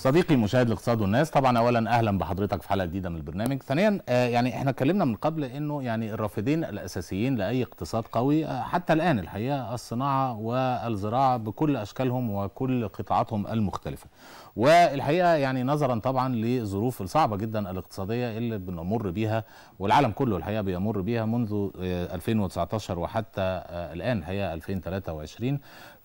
صديقي مشاهد الاقتصاد والناس طبعا اولا اهلا بحضرتك في حلقه جديده من البرنامج ثانيا آه يعني احنا اتكلمنا من قبل انه يعني الرافدين الاساسيين لاي اقتصاد قوي آه حتى الان الحقيقه الصناعه والزراعه بكل اشكالهم وكل قطاعاتهم المختلفه والحقيقه يعني نظرا طبعا لظروف الصعبه جدا الاقتصاديه اللي بنمر بيها والعالم كله الحقيقه بيمر بيها منذ 2019 آه، وحتى آه، الان الحقيقه 2023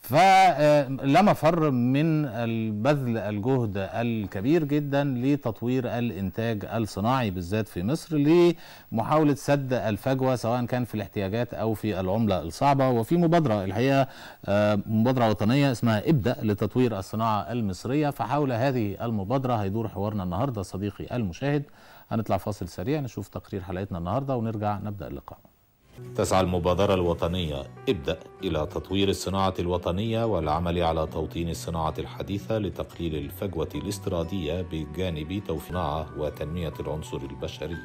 فلا آه، مفر من البذل الجهد الكبير جدا لتطوير الانتاج الصناعي بالذات في مصر لمحاوله سد الفجوه سواء كان في الاحتياجات او في العمله الصعبه وفي مبادره الحقيقه آه، مبادره وطنيه اسمها ابدا لتطوير الصناعه المصريه فحول هذه المبادره هيدور حوارنا النهارده صديقي المشاهد هنطلع فاصل سريع نشوف تقرير حلقتنا النهارده ونرجع نبدا اللقاء تسعى المبادرة الوطنية ابدأ إلى تطوير الصناعة الوطنية والعمل على توطين الصناعة الحديثة لتقليل الفجوة الاستيرادية بجانب توفير وتنمية العنصر البشري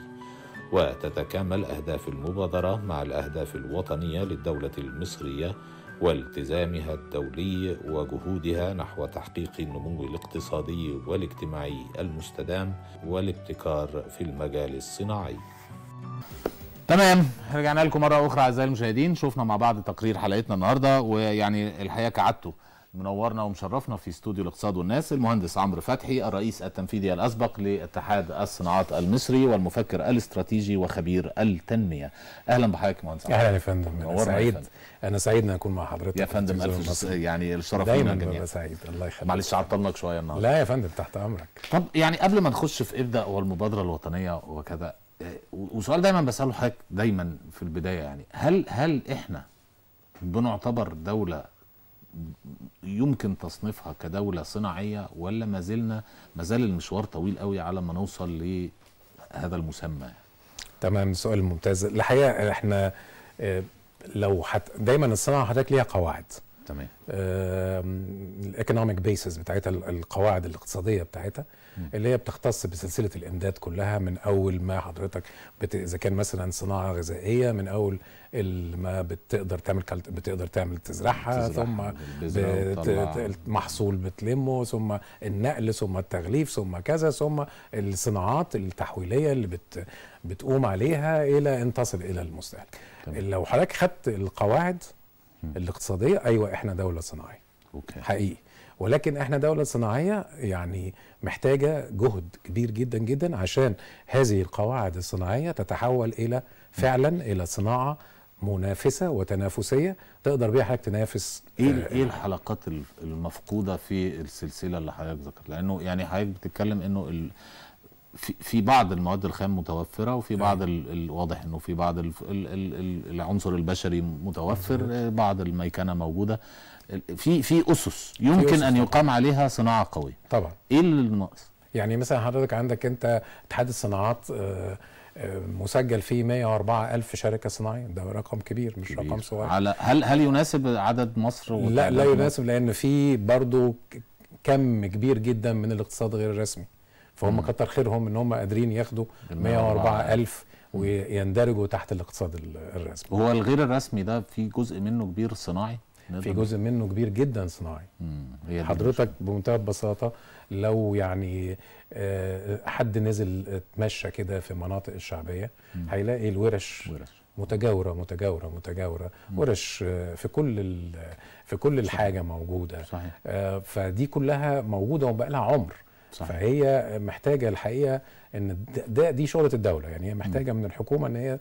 وتتكامل أهداف المبادرة مع الأهداف الوطنية للدولة المصرية والتزامها الدولي وجهودها نحو تحقيق النمو الاقتصادي والاجتماعي المستدام والابتكار في المجال الصناعي تمام رجعنا لكم مره اخرى اعزائي المشاهدين شفنا مع بعض تقرير حلقتنا النهارده ويعني الحقيقه كعادته منورنا ومشرفنا في استوديو الاقتصاد والناس المهندس عمرو فتحي الرئيس التنفيذي الاسبق لاتحاد الصناعات المصري والمفكر الاستراتيجي وخبير التنميه اهلا بحضرتك مهندس اهلا يا فندم سعيد انا سعيد ان اكون مع حضرتك يا فندم الف يعني الشرف لينا جميعا دايما سعيد الله يخليك معلش عطلناك شويه النهارده لا يا فندم تحت امرك طب يعني قبل ما نخش في ابدا والمبادره الوطنيه وكذا آه، وسؤال دايما بساله حضرتك دايما في البدايه يعني هل هل احنا بنعتبر دوله يمكن تصنيفها كدوله صناعيه ولا ما زلنا ما زال المشوار طويل قوي على ما نوصل لهذا المسمى تمام سؤال ممتاز الحقيقه احنا آه، لو حت... دايما الصناعه حضرتك ليها قواعد تمام الايكونوميك بيسز بتاعتها القواعد الاقتصاديه بتاعتها مم. اللي هي بتختص بسلسله الامداد كلها من اول ما حضرتك بت... اذا كان مثلا صناعه غذائيه من اول ما بتقدر تعمل كالت... بتقدر تعمل تزرعها ثم بت... المحصول بتلمه ثم النقل ثم التغليف ثم كذا ثم الصناعات التحويليه اللي بت... بتقوم عليها الى ان تصل الى المستهلك لو حضرتك خدت القواعد الاقتصاديه ايوه احنا دوله صناعيه أوكي. حقيقي ولكن احنا دوله صناعيه يعني محتاجه جهد كبير جدا جدا عشان هذه القواعد الصناعيه تتحول الى فعلا الى صناعه منافسه وتنافسيه تقدر بيها حضرتك تنافس ايه آه ايه الحلقات المفقوده في السلسله اللي حضرتك ذكرت لانه يعني حضرتك بتتكلم انه في في بعض المواد الخام متوفره وفي أيوة. بعض الواضح انه في بعض العنصر البشري متوفر أيوة. بعض الميكنه موجوده في في اسس يمكن في أسس ان يقام طبعًا. عليها صناعه قويه طبعا ايه اللي ناقص يعني مثلا حضرتك عندك انت اتحاد الصناعات آه، آه، مسجل فيه 104 ألف شركة صناعية ده رقم كبير مش كبير. رقم صغير على هل هل يناسب عدد مصر لا لا يناسب لأن في برضه كم كبير جدا من الاقتصاد غير الرسمي فهم كتر خيرهم ان هم قادرين ياخدوا 104000 ويندرجوا تحت الاقتصاد الرسمي هو الغير الرسمي ده في جزء منه كبير صناعي في جزء منه كبير جدا صناعي حضرتك بمنتهى البساطه لو يعني آه، حد نزل اتمشى كده في المناطق الشعبيه هيلاقي الورش ورش. متجاوره متجاوره متجاوره ورش آه، في كل في كل الحاجه موجوده صحيح. آه، فدي كلها موجوده وبقى لها عمر صحيح. فهي محتاجه الحقيقه ان ده دي شغله الدوله يعني هي محتاجه م. من الحكومه ان هي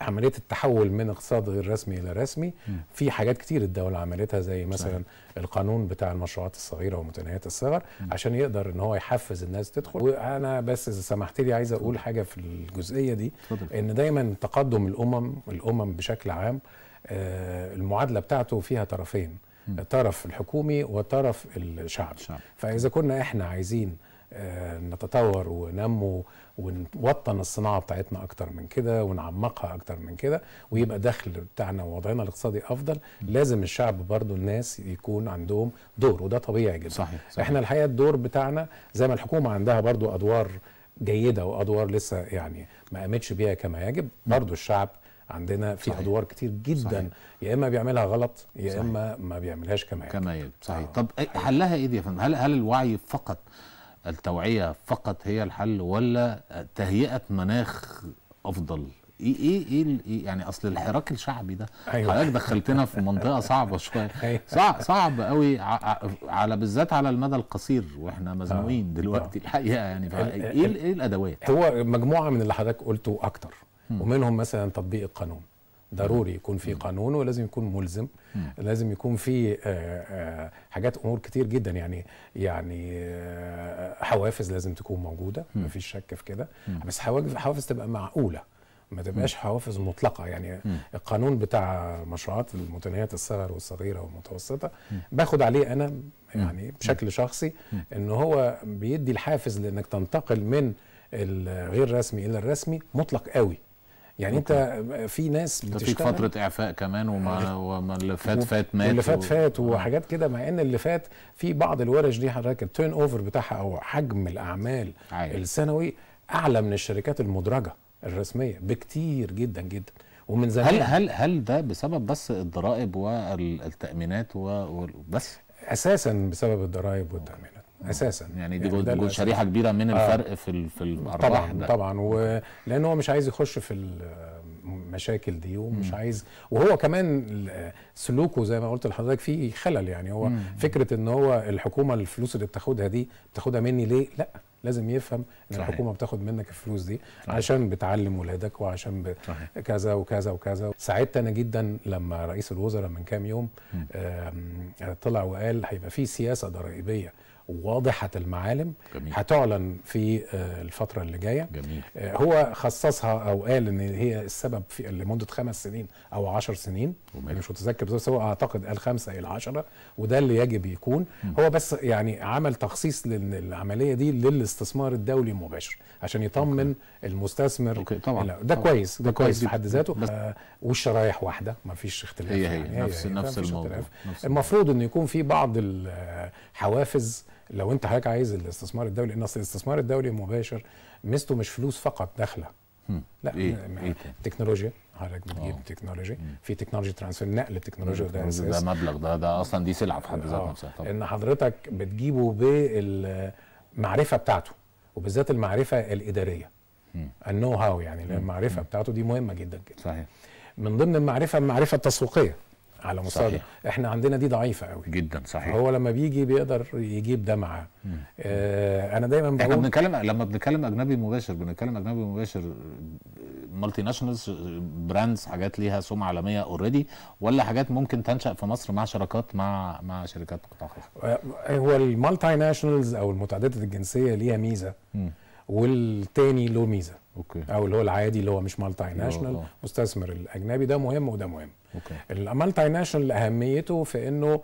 عمليه التحول من اقتصاد غير رسمي الى رسمي م. في حاجات كتير الدوله عملتها زي مثلا صحيح. القانون بتاع المشروعات الصغيره ومتناهيه الصغر م. عشان يقدر ان هو يحفز الناس تدخل وانا بس اذا سمحت لي عايز اقول حاجه في الجزئيه دي فضل. ان دايما تقدم الامم الامم بشكل عام آه المعادله بتاعته فيها طرفين م. الطرف الحكومي والطرف الشعبي الشعب. فاذا كنا احنا عايزين آه، نتطور وننمو ونوطن الصناعه بتاعتنا اكتر من كده ونعمقها اكتر من كده ويبقى دخل بتاعنا ووضعنا الاقتصادي افضل لازم الشعب برضو الناس يكون عندهم دور وده طبيعي جدا صحيح, صحيح. احنا الحقيقه الدور بتاعنا زي ما الحكومه عندها برضو ادوار جيده وادوار لسه يعني ما قامتش بيها كما يجب برضو الشعب عندنا في صحيح. ادوار كتير جدا صحيح. يا اما بيعملها غلط يا اما ما بيعملهاش كما يجب كما يجب صحيح آه. طب حلها ايه دي يا فندم هل هل الوعي فقط التوعيه فقط هي الحل ولا تهيئه مناخ افضل ايه ايه إيه, ايه, يعني اصل الحراك الشعبي ده أيوة. حضرتك دخلتنا في منطقه صعبه شويه أيوة. صعب صعب قوي على بالذات على المدى القصير واحنا آه. مزنوقين دلوقتي آه. الحقيقه يعني ايه ايه الادوات هو مجموعه من اللي حضرتك قلته اكتر ومنهم مثلا تطبيق القانون ضروري يكون في قانون ولازم يكون ملزم لازم يكون في آه، آه، حاجات امور كتير جدا يعني يعني آه، حوافز لازم تكون موجوده مفيش شك في كده بس حوافز تبقى معقوله ما تبقاش حوافز مطلقه يعني م. القانون بتاع مشروعات المتناهيات الصغر والصغيره والمتوسطه باخد عليه انا يعني بشكل شخصي ان هو بيدي الحافز لانك تنتقل من الغير رسمي الى الرسمي مطلق قوي يعني انت في ناس بتشتغل في فتره اعفاء كمان وما آه. وما اللي فات فات مات واللي فات فات آه. وحاجات كده مع ان اللي فات في بعض الورش دي حضرتك التيرن اوفر بتاعها او حجم الاعمال عايز. السنوي اعلى من الشركات المدرجه الرسميه بكتير جدا جدا ومن زمان هل هل هل ده بسبب بس الضرائب والتامينات وبس اساسا بسبب الضرائب والتامينات اساسا يعني دي يعني جول شريحه كبيره من آه. الفرق آه في في الارباح طبعا ده. طبعا ولان هو مش عايز يخش في المشاكل دي ومش م. عايز وهو كمان سلوكه زي ما قلت لحضرتك فيه خلل يعني هو م. فكره ان هو الحكومه الفلوس اللي بتاخدها دي بتاخدها مني ليه؟ لا لازم يفهم ان صحيح. الحكومه بتاخد منك الفلوس دي صحيح. عشان بتعلم ولادك وعشان ب... كذا وكذا وكذا سعدت انا جدا لما رئيس الوزراء من كام يوم طلع وقال هيبقى في سياسه ضرائبيه واضحه المعالم جميل. هتعلن في آه، الفتره اللي جايه جميل. آه، هو خصصها او قال ان هي السبب في لمده خمس سنين او عشر سنين ومال. مش متذكر بس هو اعتقد قال خمسه الى عشره وده اللي يجب يكون م. هو بس يعني عمل تخصيص للعمليه دي للاستثمار الدولي المباشر عشان يطمن أوكي. المستثمر أوكي. طبعا ده طبعا. كويس ده كويس في حد ذاته آه والشرايح واحده ما فيش اختلاف هي هي يعني نفس هي نفس, نفس الموضوع المفروض ان يكون في بعض الحوافز آه، لو انت حضرتك عايز الاستثمار الدولي ان اصل الاستثمار الدولي المباشر ميزته مش فلوس فقط داخله لا إيه؟ إيه؟ تكنولوجيا حضرتك آه. بتجيب تكنولوجي في تكنولوجي ترانسفير نقل التكنولوجيا ده ده مبلغ ده ده اصلا دي سلعه في حد ذاتها آه. نفسها طبعا ان حضرتك بتجيبه بالمعرفه بتاعته وبالذات المعرفه الاداريه النو هاو يعني المعرفه بتاعته دي مهمه جدا جدا صحيح من ضمن المعرفه المعرفه التسويقيه على مستوى احنا عندنا دي ضعيفه قوي جدا صحيح هو لما بيجي بيقدر يجيب ده معاه آه انا دايما بقول احنا بنتكلم لما بنتكلم اجنبي مباشر بنتكلم اجنبي مباشر مالتي ناشونالز براندز حاجات ليها سمعه عالميه اوريدي ولا حاجات ممكن تنشا في مصر مع شراكات مع مع شركات قطاع آه، خاص هو المالتي ناشونالز او المتعدده الجنسيه ليها ميزه مم. والتاني له ميزه أوكي. او اللي هو العادي اللي هو مش مالتي أه، ناشونال أه. مستثمر الاجنبي ده مهم وده مهم المالتي ناشونال اهميته في انه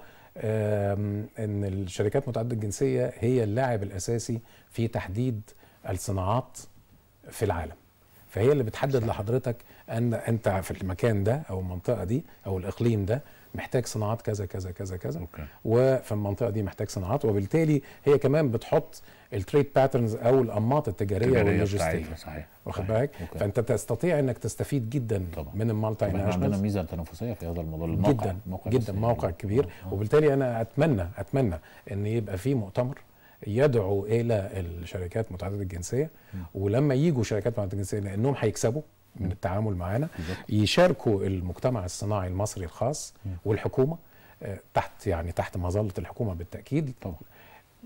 ان الشركات متعدده الجنسيه هي اللاعب الاساسي في تحديد الصناعات في العالم فهي اللي بتحدد لحضرتك ان انت في المكان ده او المنطقه دي او الاقليم ده محتاج صناعات كذا كذا كذا كذا أوكي. وفي المنطقه دي محتاج صناعات وبالتالي هي كمان بتحط التريد باترنز او الانماط التجاريه واللوجستيه صحيح واخد بالك فانت تستطيع انك تستفيد جدا طبعا. من المالتي ناشونال احنا عندنا ميزه تنافسيه في هذا الموضوع الموقع جدا موقع جدا موقع كبير آه. وبالتالي انا اتمنى اتمنى ان يبقى في مؤتمر يدعو الى الشركات متعدده الجنسيه م. ولما يجوا شركات متعدده الجنسيه لانهم هيكسبوا من التعامل معانا يشاركوا المجتمع الصناعي المصري الخاص والحكومه آه، تحت يعني تحت مظله الحكومه بالتاكيد طبعا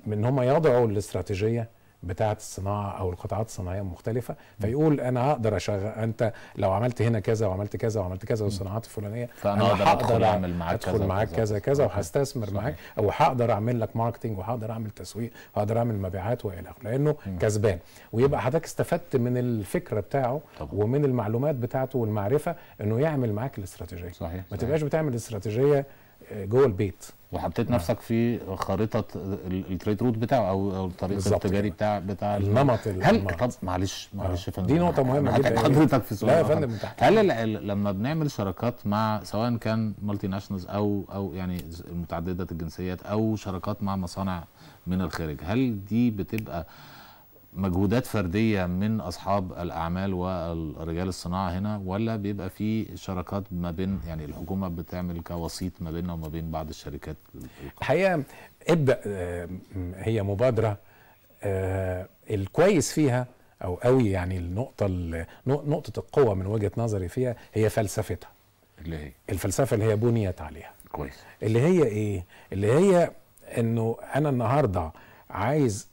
ان هم يضعوا الاستراتيجيه بتاعه الصناعه او القطاعات الصناعيه المختلفه فيقول انا هقدر اشغل انت لو عملت هنا كذا وعملت كذا وعملت كذا والصناعات الفلانيه فانا هقدر ادخل اعمل معاك ادخل معاك كذا كذا وهستثمر معاك او هقدر اعمل لك ماركتنج وهقدر اعمل تسويق وهقدر اعمل مبيعات والى اخره لانه كسبان ويبقى حضرتك استفدت من الفكره بتاعه طبعا. ومن المعلومات بتاعته والمعرفه انه يعمل معاك الاستراتيجيه صحيح ما تبقاش بتعمل استراتيجيه جوه البيت وحطيت نفسك في خريطه التريد روت بتاعه او الطريق التجاري بتاع بتاع النمط هل طب معلش معلش يا آه. فندم دي نقطه مهمه جدا حضرتك في سؤال لا يا فندم هل لما بنعمل شراكات مع سواء كان مالتي ناشونالز او او يعني متعدده الجنسيات او شراكات مع مصانع من الخارج هل دي بتبقى مجهودات فردية من أصحاب الأعمال ورجال الصناعة هنا ولا بيبقى في شراكات ما بين يعني الحكومة بتعمل كوسيط ما بيننا وما بين بعض الشركات الحقيقة ابدأ آه، هي مبادرة آه، الكويس فيها أو قوي يعني النقطة نقطة القوة من وجهة نظري فيها هي فلسفتها اللي هي الفلسفة اللي هي بنيت عليها كويس اللي هي إيه؟ اللي هي إنه أنا النهاردة عايز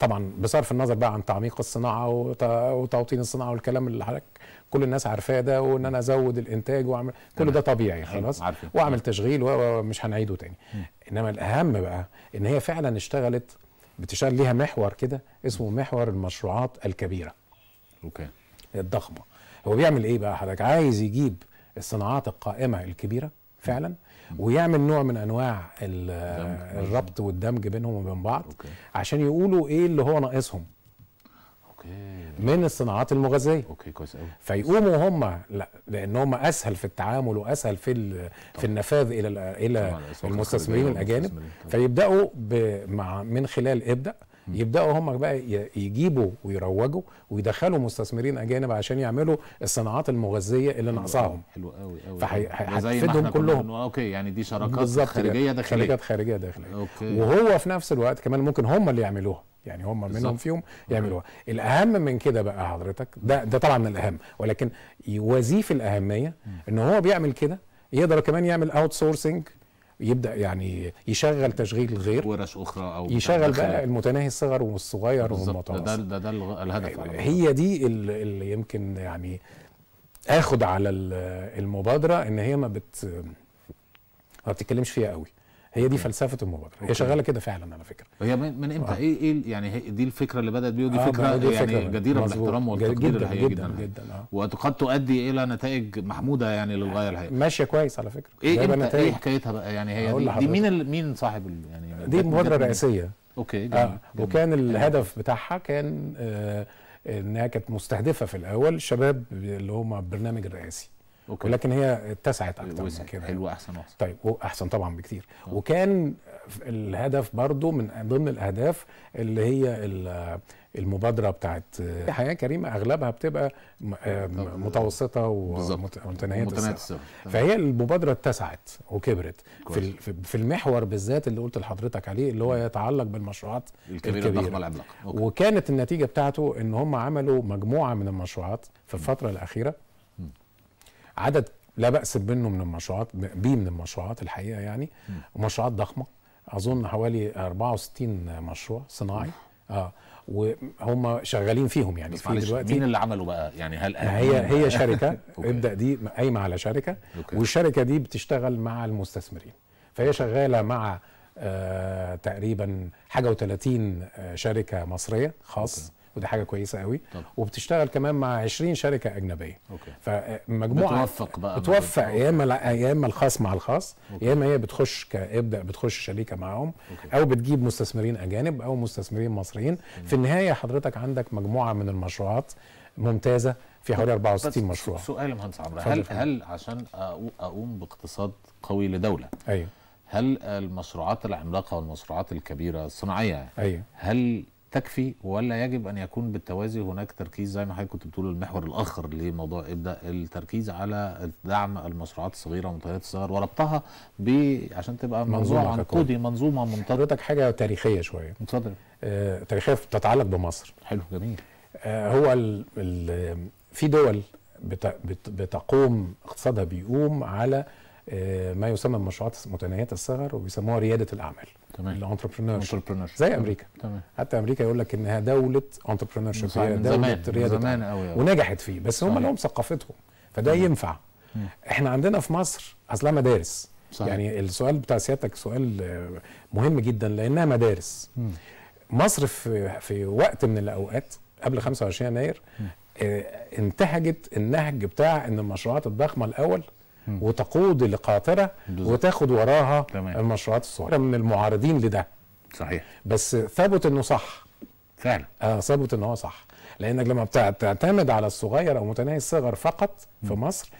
طبعا بصرف النظر بقى عن تعميق الصناعه وتوطين الصناعه والكلام اللي حضرتك كل الناس عارفاه ده وان انا ازود الانتاج واعمل كل ده طبيعي أيوة، خلاص واعمل تشغيل ومش هنعيده تاني انما الاهم بقى ان هي فعلا اشتغلت بتشتغل ليها محور كده اسمه محور المشروعات الكبيره اوكي الضخمه هو بيعمل ايه بقى حضرتك عايز يجيب الصناعات القائمه الكبيره فعلا ويعمل نوع من انواع الربط والدمج بينهم وبين بعض أوكي. عشان يقولوا ايه اللي هو ناقصهم من الصناعات المغذيه اوكي كويس قوي فيقوموا هم لا لان هم اسهل في التعامل واسهل في في النفاذ الى الى المستثمرين الاجانب طيب. فيبداوا مع من خلال ابدا يبداوا هم بقى يجيبوا ويروجوا ويدخلوا مستثمرين اجانب عشان يعملوا الصناعات المغذيه اللي ناقصاهم حلو قوي قوي فهيفيدهم كلهم اوكي يعني دي شراكات خارجيه داخليه شراكات خارجيه داخليه أوكي. وهو في نفس الوقت كمان ممكن هم اللي يعملوها يعني هم بالزبط. منهم فيهم يعملوها الاهم من كده بقى حضرتك ده ده طبعا من الاهم ولكن يوازيه في الاهميه ان هو بيعمل كده يقدر كمان يعمل اوت سورسنج يبدا يعني يشغل تشغيل غير ورش اخرى او يشغل بقى المتناهي الصغر والصغير والمتوسط ده ده ده الهدف هي دي اللي يمكن يعني اخد على المبادره ان هي ما بت ما بتتكلمش فيها قوي هي دي فلسفه المبادره هي شغاله كده فعلا على فكره هي من امتى آه. ايه ايه يعني دي الفكره اللي بدات بيها ودي آه فكره دي يعني فكرة جديره بالاحترام والتقدير جدا الحقيقي جدا, جدا, جدا يعني. آه. وقد تؤدي الى نتائج محموده يعني للغايه الحقيقه ماشيه كويس على فكره ايه امتى ايه حكايتها بقى يعني هي دي, دي مين مين صاحب يعني دي مبادره رئيسيه اوكي جميل. آه. جميل. وكان الهدف بتاعها كان آه انها كانت مستهدفه في الاول الشباب اللي هم البرنامج الرئاسي أوكي. ولكن هي اتسعت اكتر من كده حلو احسن واحسن طيب واحسن طبعا بكتير أوه. وكان الهدف برضو من ضمن الاهداف اللي هي المبادره بتاعت آه. حياه كريمه اغلبها بتبقى آه، آه، متوسطه ومتناهيه السعر فهي المبادره اتسعت وكبرت في في المحور بالذات اللي قلت لحضرتك عليه اللي هو يتعلق بالمشروعات الكبيره الضخمه العملاقه وكانت النتيجه بتاعته ان هم عملوا مجموعه من المشروعات في الفتره الاخيره عدد لا باس منه من المشروعات بي من المشروعات الحقيقه يعني مشروعات ضخمه اظن حوالي 64 مشروع صناعي اه وهم شغالين فيهم يعني في دلوقتي مين اللي عملوا بقى يعني هل هي هي شركه ابدا دي قايمه على شركه أوكي. والشركه دي بتشتغل مع المستثمرين فهي شغاله مع آه تقريبا حاجه و30 آه، شركه مصريه خاص أوكي. ودي حاجه كويسه قوي طب. وبتشتغل كمان مع 20 شركه اجنبيه أوكي. فمجموعه بتوفق بقى بتوفق يا اما يا اما الخاص مع الخاص يا اما هي بتخش كابدا بتخش شريكه معاهم أوكي. او بتجيب مستثمرين اجانب او مستثمرين مصريين مم. في النهايه حضرتك عندك مجموعه من المشروعات ممتازه في حوالي 64 مشروع سؤال يا مهندس عمرو هل هل عشان اقوم باقتصاد قوي لدوله ايوه هل المشروعات العملاقه والمشروعات الكبيره الصناعيه ايوه هل تكفي ولا يجب ان يكون بالتوازي هناك تركيز زي ما حضرتك كنت بتقول المحور الاخر لموضوع ابدا التركيز على دعم المشروعات الصغيره ومنتجات الصغر وربطها ب عشان تبقى منظومه, عنقودي منظومه منتظمه حضرتك حاجه تاريخيه شويه اتفضل آه تاريخيه تتعلق بمصر حلو جميل آه هو الـ الـ في دول بتقوم اقتصادها بيقوم على آه، ما يسمى بمشروعات متناهيه الصغر وبيسموها رياده الاعمال تمام الانتربرنور زي امريكا تمام حتى امريكا يقول لك انها دوله انتربرنور شيب هي دوله زمان. رياده زمان قوي ونجحت فيه بس هم لهم ثقافتهم فده مم. ينفع مم. احنا عندنا في مصر اصلها مدارس صحيح. يعني السؤال بتاع سيادتك سؤال آه، مهم جدا لانها مدارس مم. مصر في في وقت من الاوقات قبل 25 يناير آه، انتهجت النهج بتاع ان المشروعات الضخمه الاول وتقود لقاطره وتاخد وراها تمام. المشروعات الصغيره من المعارضين لده صحيح بس ثبت انه صح فعلا اه ثبت ان هو صح لانك لما بتعتمد على الصغير او متناهي الصغر فقط في مصر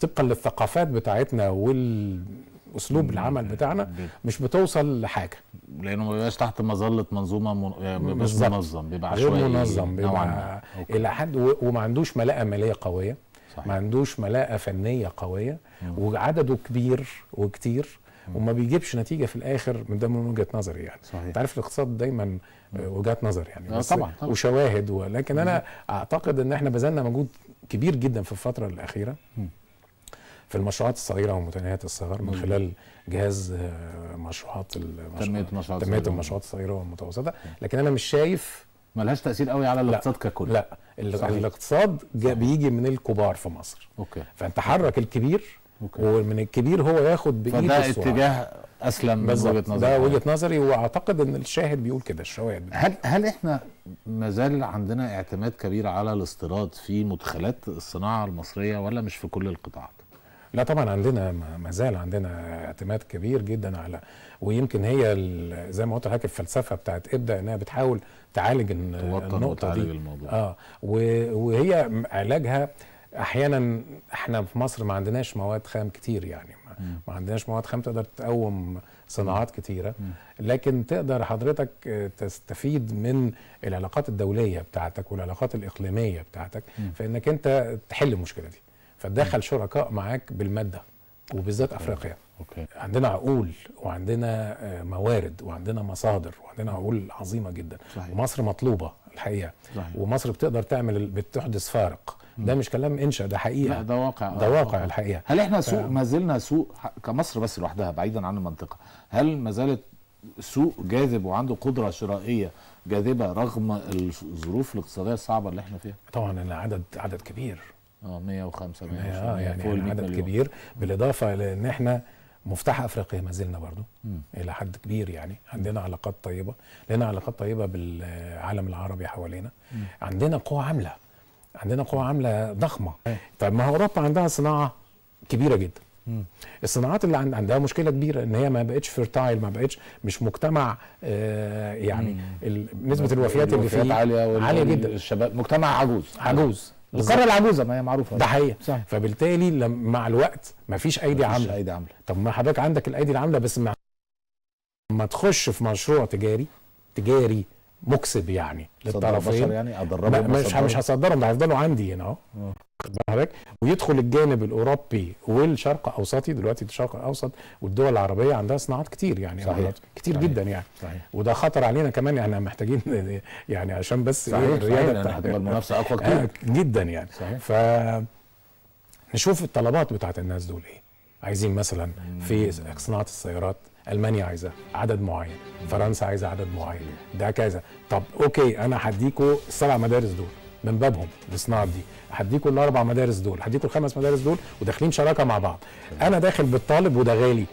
طبقا للثقافات بتاعتنا والاسلوب العمل بتاعنا مش بتوصل لحاجه لانه ما بيبقاش تحت مظله منظومه من... يعني مش منظم بيبقى عشوائي منظم بيبقى الى حد و... وما عندوش ملاءه ماليه قويه صحيح. ما عندوش ملاءه فنيه قويه وعدده كبير وكتير وما بيجيبش نتيجه في الاخر من ده من وجهه نظري يعني صحيح. انت عارف الاقتصاد دايما وجهات نظر يعني آه، بس طبعا, طبعا. وشواهد ولكن انا اعتقد ان احنا بذلنا مجهود كبير جدا في الفتره الاخيره في المشروعات الصغيره ومتناهيه الصغر من خلال جهاز آه، مشروعات تنميه المشروعات الصغيره والمتوسطه لكن انا مش شايف ملهاش تاثير قوي على الاقتصاد ككل لا الاقتصاد بيجي من الكبار في مصر اوكي فانت حرك الكبير أوكي. ومن الكبير هو ياخد بايده فده اتجاه اسلم من وجهه نظري ده وجهه نظري واعتقد ان الشاهد بيقول كده الشواهد هل هل احنا ما زال عندنا اعتماد كبير على الاستيراد في مدخلات الصناعه المصريه ولا مش في كل القطاعات؟ لا طبعا عندنا ما زال عندنا اعتماد كبير جدا على ويمكن هي زي ما قلت لحضرتك الفلسفه بتاعت ابدا انها بتحاول تعالج النقطه وتعالج دي الموضوع. اه وهي علاجها احيانا احنا في مصر ما عندناش مواد خام كتير يعني ما, ما عندناش مواد خام تقدر تقوم صناعات كتيره لكن تقدر حضرتك آه، تستفيد من العلاقات الدوليه بتاعتك والعلاقات الاقليميه بتاعتك فانك انت تحل المشكله دي فدخل شركاء معاك بالماده وبالذات افريقيا أوكي. عندنا عقول وعندنا آه، موارد وعندنا مصادر وعندنا عقول عظيمه جدا صحيح. ومصر مطلوبه الحقيقه صحيح. ومصر بتقدر تعمل بتحدث فارق ده مش كلام انشا ده حقيقه لا ده واقع ده واقع, الحقيقه هل احنا ف... سوق ما زلنا سوق كمصر بس لوحدها بعيدا عن المنطقه هل ما زالت سوق جاذب وعنده قدره شرائيه جاذبه رغم الظروف الاقتصاديه الصعبه اللي احنا فيها طبعا عدد عدد كبير اه 105 120 يعني فوق يعني عدد مليون. كبير بالاضافه لان احنا مفتاح افريقيا ما زلنا برضو مم. الى حد كبير يعني عندنا علاقات طيبه لنا علاقات طيبه بالعالم العربي حوالينا مم. عندنا قوى عامله عندنا قوى عامله ضخمه طب ما اوروبا عندها صناعه كبيره جدا مم. الصناعات اللي عندها مشكله كبيره ان هي ما بقتش فيرتايل ما بقتش مش مجتمع آه يعني نسبه الوفيات اللي فيه عاليه عاليه جدا الشباب مجتمع عجوز عجوز القاره العجوزه ما هي معروفه ده حقيقه صح. فبالتالي مع الوقت ما فيش ايدي عامله ايدي عامله طب ما حضرتك عندك الايدي العامله بس لما تخش في مشروع تجاري تجاري مكسب يعني للطرفين يعني ادربهم مش مش هصدرهم ده هيفضلوا عندي هنا اهو آه. ويدخل الجانب الاوروبي والشرق الاوسطي دلوقتي الشرق الاوسط والدول العربيه عندها صناعات كتير يعني صحيح. كتير صحيح. جدا يعني صحيح. وده خطر علينا كمان احنا يعني محتاجين يعني عشان بس إيه، صحيح. ايه الرياده هتبقى المنافسه اقوى كتير جدا يعني صحيح. ف نشوف الطلبات بتاعت الناس دول ايه عايزين مثلا في صناعه السيارات المانيا عايزه عدد معين فرنسا عايزه عدد معين ده كذا طب اوكي انا هديكوا السبع مدارس دول من بابهم الصناعه دي هديكوا الاربع مدارس دول هديكوا الخمس مدارس دول وداخلين شراكه مع بعض انا داخل بالطالب وده غالي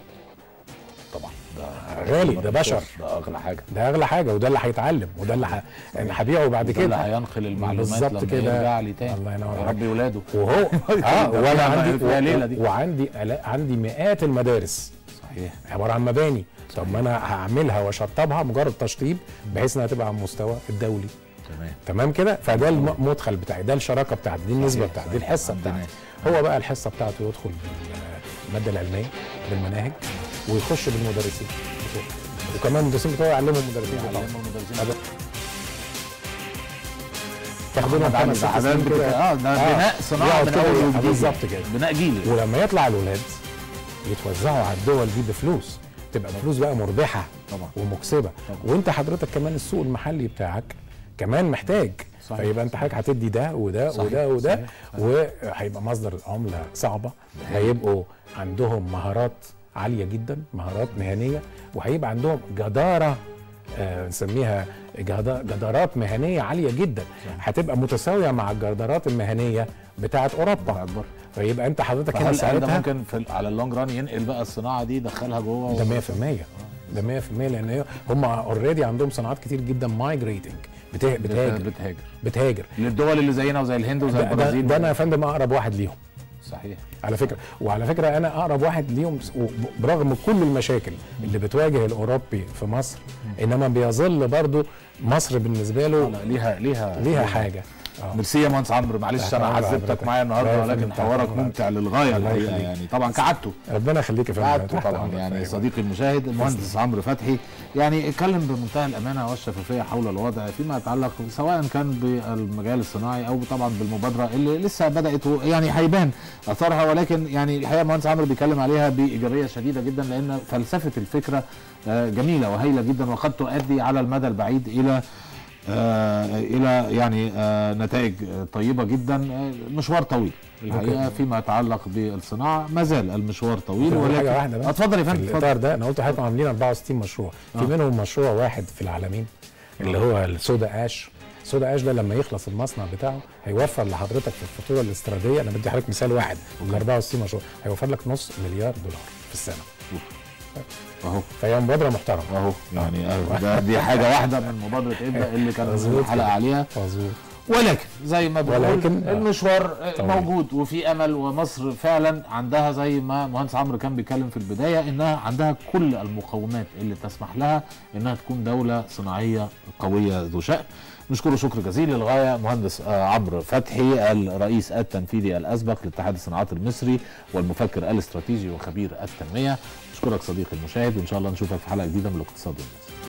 غالي ده بشر ده اغلى حاجه ده اغلى حاجه وده اللي هيتعلم وده اللي ح... يعني هبيعه بعد كده اللي هينقل المعلومات بالظبط كده يرجع لي تاني الله ينور عليك ربي ولاده وهو اه وانا عندي و... وعندي عندي مئات المدارس صحيح عباره عن مباني طب ما انا هعملها واشطبها مجرد تشطيب بحيث انها تبقى على المستوى الدولي تمام تمام كده فده المدخل بتاعي ده الشراكه بتاعتي دي النسبه بتاعتي دي الحصه بتاعتي هو بقى الحصه بتاعته يدخل بالماده العلميه بالمناهج ويخش بالمدرسين وكمان المدرسين بتوعي يعلمهم المدرسين بتوعه تاخدنا خمس ست سنين كده اه ده بناء آه، صناعه من اول بالظبط كده بناء جيل ولما يطلع الاولاد يتوزعوا على الدول دي بفلوس تبقى فلوس بقى مربحه طبعا ومكسبه طبعا. وانت حضرتك كمان السوق المحلي بتاعك كمان محتاج صحيح. فيبقى انت حضرتك هتدي ده وده صحيح. وده وده وهيبقى مصدر عمله صعبه هيبقوا عندهم مهارات عاليه جدا مهارات مهنيه وهيبقى عندهم جداره آه نسميها جدارات مهنيه عاليه جدا هتبقى متساويه مع الجدارات المهنيه بتاعه اوروبا أكبر. فيبقى انت حضرتك هنا ساعتها ممكن في على اللونج ران ينقل بقى الصناعه دي يدخلها جوه ده 100% ده 100% لان هم اوريدي عندهم صناعات كتير جدا مايجريتنج بتهاجر بتهاجر بتهاجر للدول اللي زينا وزي الهند وزي البرازيل ده, ده انا يا فندم اقرب واحد ليهم صحيح على فكره وعلى فكره انا اقرب واحد ليهم برغم كل المشاكل اللي بتواجه الاوروبي في مصر انما بيظل برضه مصر بالنسبه له آه، ليها ليها ليها حاجه آه. ميرسي يا مهندس عمرو معلش انا عذبتك معايا النهارده ولكن حوارك ممتع للغايه الحقيقه يعني طبعا كعادته ربنا يخليك يا فندم كعادته طبعا يعني صديقي المشاهد المهندس عمرو فتحي يعني اتكلم بمنتهى الامانه والشفافيه حول الوضع فيما يتعلق سواء كان بالمجال الصناعي او طبعا بالمبادره اللي لسه بدات يعني هيبان اثرها ولكن يعني الحقيقه المهندس عمرو بيتكلم عليها بايجابيه شديده جدا لان فلسفه الفكره آه، جميله وهائله جدا وقد تؤدي على المدى البعيد الى آه، الى يعني آه، نتائج طيبه جدا آه، مشوار طويل الحقيقه فيما يتعلق بالصناعه ما زال المشوار طويل ولكن واحده اتفضل يا فندم الإطار ده انا قلت حضرتك عاملين 64 مشروع في منهم مشروع واحد في العالمين اللي هو السودا اش السودا اش ده لما يخلص المصنع بتاعه هيوفر لحضرتك في الفاتوره الاستيراديه انا بدي حضرتك مثال واحد ال 64 مشروع هيوفر لك نص مليار دولار في السنه اهو فهي مبادره محترمه اهو يعني ده دي حاجه واحده من مبادره ابدا اللي كان حلقه عليها مظبوط ولكن زي ما بقول ولكن المشوار آه. آه، طبعا. موجود وفي امل ومصر فعلا عندها زي ما مهندس عمرو كان بيتكلم في البدايه انها عندها كل المقومات اللي تسمح لها انها تكون دوله صناعيه قويه ذو شأن نشكره شكر جزيل للغايه مهندس آه، عمرو فتحي الرئيس التنفيذي الاسبق لاتحاد الصناعات المصري والمفكر الاستراتيجي وخبير التنميه بشكرك صديقي المشاهد وان شاء الله نشوفك في حلقه جديده من الاقتصاد والناس